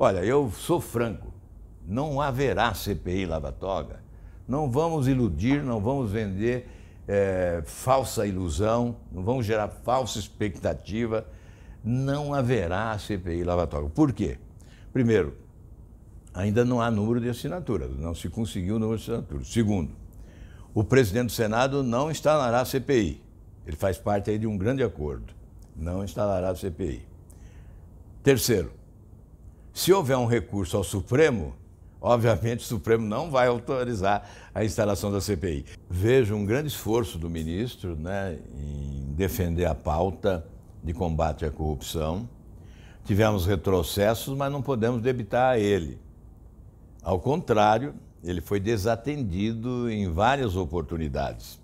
Olha, eu sou franco, não haverá CPI Lava Toga. Não vamos iludir, não vamos vender é, falsa ilusão, não vamos gerar falsa expectativa. Não haverá CPI Lava Toga. Por quê? Primeiro, ainda não há número de assinaturas, não se conseguiu o número de assinaturas. Segundo, o presidente do Senado não instalará a CPI. Ele faz parte aí de um grande acordo. Não instalará a CPI. Terceiro, se houver um recurso ao Supremo, obviamente o Supremo não vai autorizar a instalação da CPI. Vejo um grande esforço do ministro né, em defender a pauta de combate à corrupção. Tivemos retrocessos, mas não podemos debitar a ele. Ao contrário, ele foi desatendido em várias oportunidades.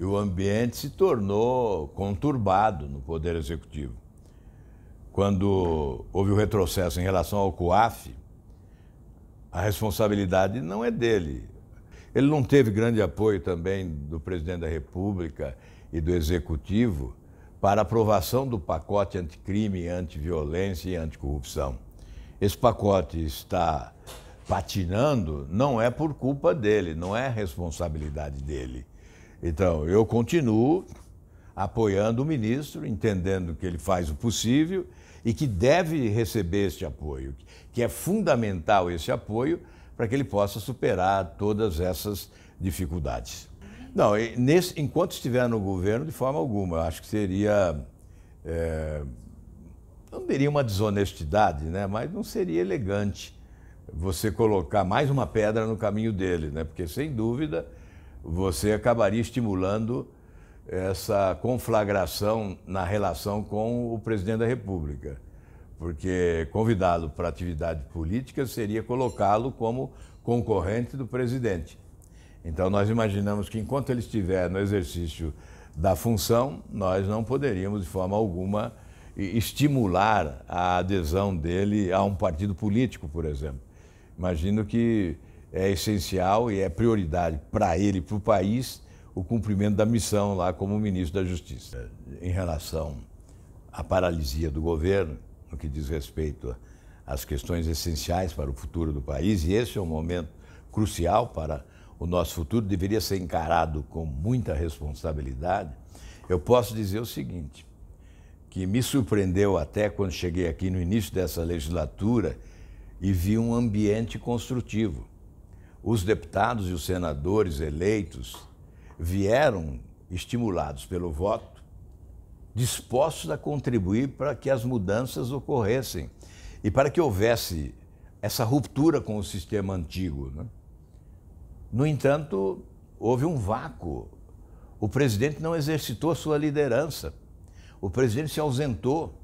E o ambiente se tornou conturbado no Poder Executivo quando houve o retrocesso em relação ao COAF, a responsabilidade não é dele. Ele não teve grande apoio também do presidente da República e do executivo para aprovação do pacote anticrime, antiviolência e anticorrupção. Esse pacote está patinando, não é por culpa dele, não é responsabilidade dele. Então, eu continuo apoiando o ministro, entendendo que ele faz o possível e que deve receber este apoio, que é fundamental esse apoio para que ele possa superar todas essas dificuldades. Não, nesse, enquanto estiver no governo, de forma alguma, eu acho que seria. É, não diria uma desonestidade, né? mas não seria elegante você colocar mais uma pedra no caminho dele, né? porque sem dúvida você acabaria estimulando essa conflagração na relação com o presidente da República, porque convidá-lo para atividade política seria colocá-lo como concorrente do presidente. Então nós imaginamos que enquanto ele estiver no exercício da função, nós não poderíamos de forma alguma estimular a adesão dele a um partido político, por exemplo. Imagino que é essencial e é prioridade para ele, para o país, o cumprimento da missão lá como ministro da Justiça. Em relação à paralisia do governo, no que diz respeito às questões essenciais para o futuro do país, e esse é um momento crucial para o nosso futuro, deveria ser encarado com muita responsabilidade, eu posso dizer o seguinte, que me surpreendeu até quando cheguei aqui no início dessa legislatura e vi um ambiente construtivo. Os deputados e os senadores eleitos vieram estimulados pelo voto, dispostos a contribuir para que as mudanças ocorressem e para que houvesse essa ruptura com o sistema antigo. Né? No entanto, houve um vácuo. O presidente não exercitou sua liderança. O presidente se ausentou.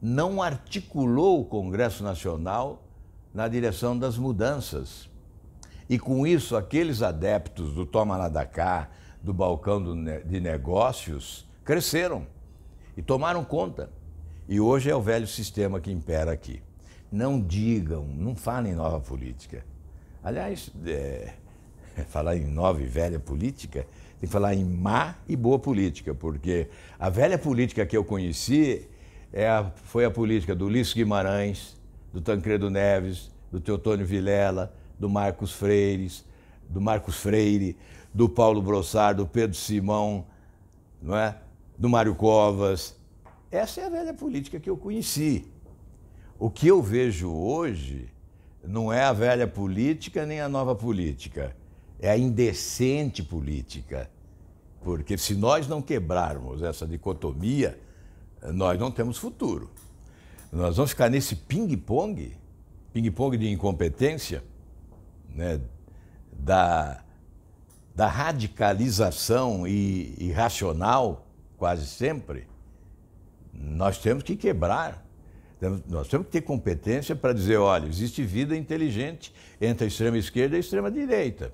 Não articulou o Congresso Nacional na direção das mudanças. E com isso, aqueles adeptos do toma lá da cá, do balcão do, de negócios, cresceram e tomaram conta. E hoje é o velho sistema que impera aqui. Não digam, não falem nova política. Aliás, é, falar em nova e velha política, tem que falar em má e boa política, porque a velha política que eu conheci é a, foi a política do Ulisses Guimarães, do Tancredo Neves, do Teotônio Vilela, do Marcos Freires, do Marcos Freire, do Paulo Brossard, do Pedro Simão, não é? do Mário Covas. Essa é a velha política que eu conheci. O que eu vejo hoje não é a velha política nem a nova política, é a indecente política. Porque se nós não quebrarmos essa dicotomia, nós não temos futuro. Nós vamos ficar nesse ping-pong, ping-pong de incompetência, né, da, da radicalização e irracional, quase sempre, nós temos que quebrar. Nós temos que ter competência para dizer: olha, existe vida inteligente entre a extrema esquerda e a extrema direita.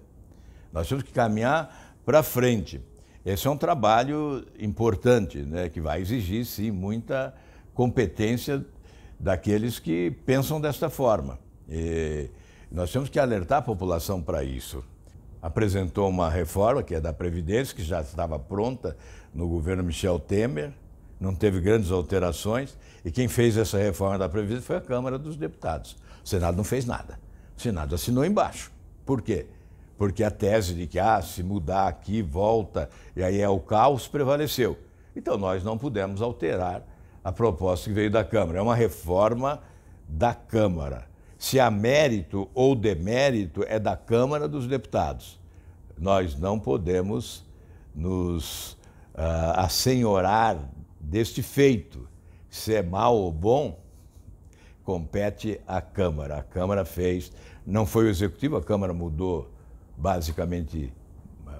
Nós temos que caminhar para frente. Esse é um trabalho importante, né, que vai exigir, sim, muita competência daqueles que pensam desta forma. E nós temos que alertar a população para isso. Apresentou uma reforma, que é da Previdência, que já estava pronta no governo Michel Temer, não teve grandes alterações, e quem fez essa reforma da Previdência foi a Câmara dos Deputados. O Senado não fez nada. O Senado assinou embaixo. Por quê? Porque a tese de que, ah, se mudar aqui, volta, e aí é o caos, prevaleceu. Então nós não pudemos alterar a proposta que veio da Câmara. É uma reforma da Câmara. Se há mérito ou demérito, é da Câmara dos Deputados. Nós não podemos nos uh, assenhorar deste feito. Se é mal ou bom, compete à Câmara. A Câmara fez, não foi o Executivo, a Câmara mudou basicamente,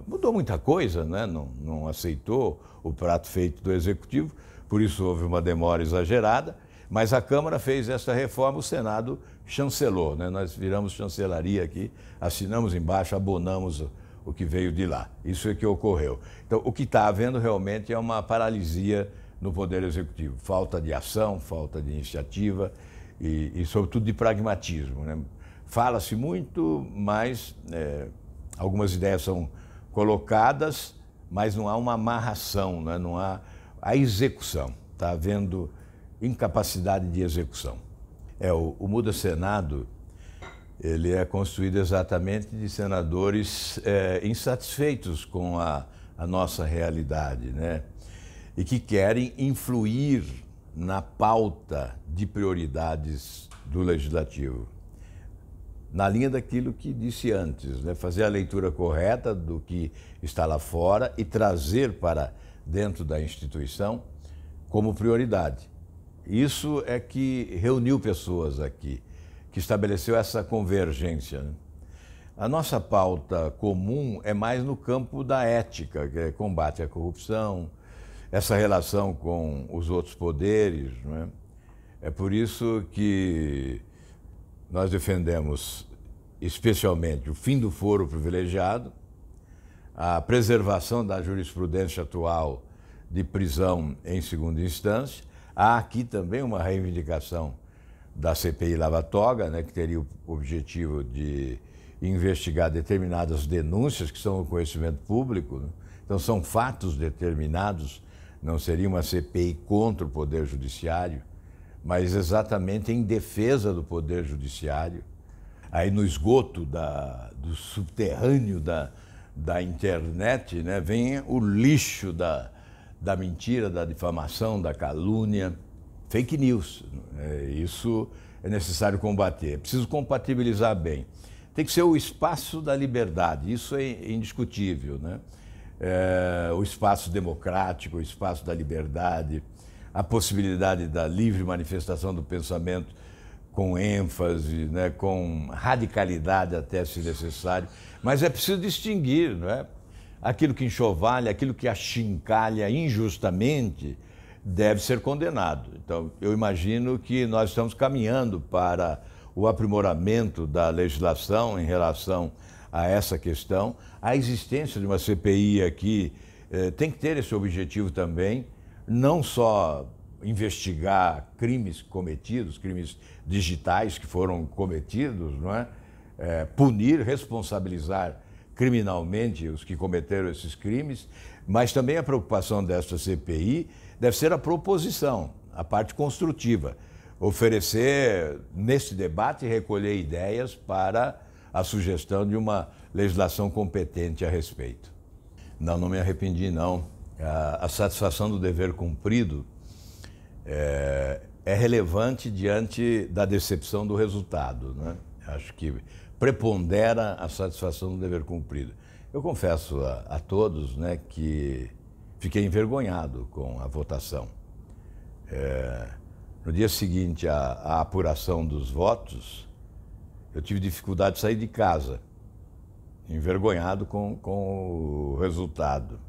mudou muita coisa, né? não, não aceitou o prato feito do Executivo, por isso houve uma demora exagerada, mas a Câmara fez essa reforma, o Senado chancelou, né? nós viramos chancelaria aqui, assinamos embaixo, abonamos o que veio de lá. Isso é que ocorreu. Então, o que está havendo realmente é uma paralisia no Poder Executivo. Falta de ação, falta de iniciativa e, e sobretudo, de pragmatismo. Né? Fala-se muito, mas é, algumas ideias são colocadas, mas não há uma amarração, né? não há a execução. Está havendo incapacidade de execução. É, o, o Muda Senado, ele é construído exatamente de senadores é, insatisfeitos com a, a nossa realidade, né? E que querem influir na pauta de prioridades do legislativo. Na linha daquilo que disse antes, né? fazer a leitura correta do que está lá fora e trazer para dentro da instituição como prioridade. Isso é que reuniu pessoas aqui, que estabeleceu essa convergência. Né? A nossa pauta comum é mais no campo da ética, que é combate à corrupção, essa relação com os outros poderes. É? é por isso que nós defendemos especialmente o fim do foro privilegiado, a preservação da jurisprudência atual de prisão em segunda instância Há aqui também uma reivindicação da CPI Lava Toga, né, que teria o objetivo de investigar determinadas denúncias que são o conhecimento público. Né? Então, são fatos determinados, não seria uma CPI contra o Poder Judiciário, mas exatamente em defesa do Poder Judiciário, aí no esgoto da, do subterrâneo da, da internet, né, vem o lixo da, da mentira, da difamação, da calúnia. Fake news. É, isso é necessário combater. É preciso compatibilizar bem. Tem que ser o espaço da liberdade, isso é indiscutível, né? É, o espaço democrático, o espaço da liberdade, a possibilidade da livre manifestação do pensamento com ênfase, né, com radicalidade até se necessário, mas é preciso distinguir, não é? aquilo que enxovalha, aquilo que achincalha injustamente, deve ser condenado. Então, eu imagino que nós estamos caminhando para o aprimoramento da legislação em relação a essa questão. A existência de uma CPI aqui eh, tem que ter esse objetivo também, não só investigar crimes cometidos, crimes digitais que foram cometidos, não é? Eh, punir, responsabilizar criminalmente os que cometeram esses crimes, mas também a preocupação desta CPI deve ser a proposição, a parte construtiva. Oferecer, neste debate, recolher ideias para a sugestão de uma legislação competente a respeito. Não, não me arrependi, não. A, a satisfação do dever cumprido é, é relevante diante da decepção do resultado. Né? Acho que prepondera a satisfação do dever cumprido. Eu confesso a, a todos né, que fiquei envergonhado com a votação. É, no dia seguinte à, à apuração dos votos, eu tive dificuldade de sair de casa, envergonhado com, com o resultado.